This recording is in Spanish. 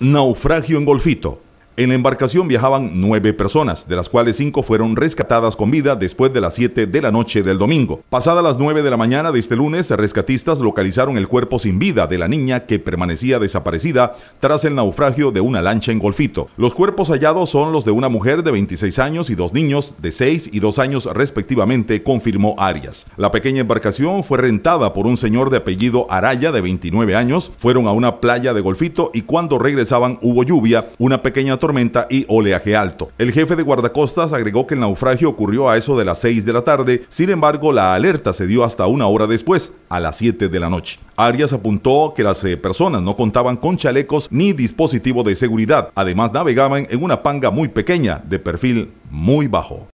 Naufragio en Golfito. En la embarcación viajaban nueve personas, de las cuales cinco fueron rescatadas con vida después de las 7 de la noche del domingo. Pasadas las 9 de la mañana de este lunes, rescatistas localizaron el cuerpo sin vida de la niña que permanecía desaparecida tras el naufragio de una lancha en Golfito. Los cuerpos hallados son los de una mujer de 26 años y dos niños de 6 y 2 años respectivamente, confirmó Arias. La pequeña embarcación fue rentada por un señor de apellido Araya de 29 años. Fueron a una playa de Golfito y cuando regresaban hubo lluvia, una pequeña tormenta tormenta y oleaje alto. El jefe de guardacostas agregó que el naufragio ocurrió a eso de las 6 de la tarde, sin embargo la alerta se dio hasta una hora después, a las 7 de la noche. Arias apuntó que las eh, personas no contaban con chalecos ni dispositivo de seguridad, además navegaban en una panga muy pequeña, de perfil muy bajo.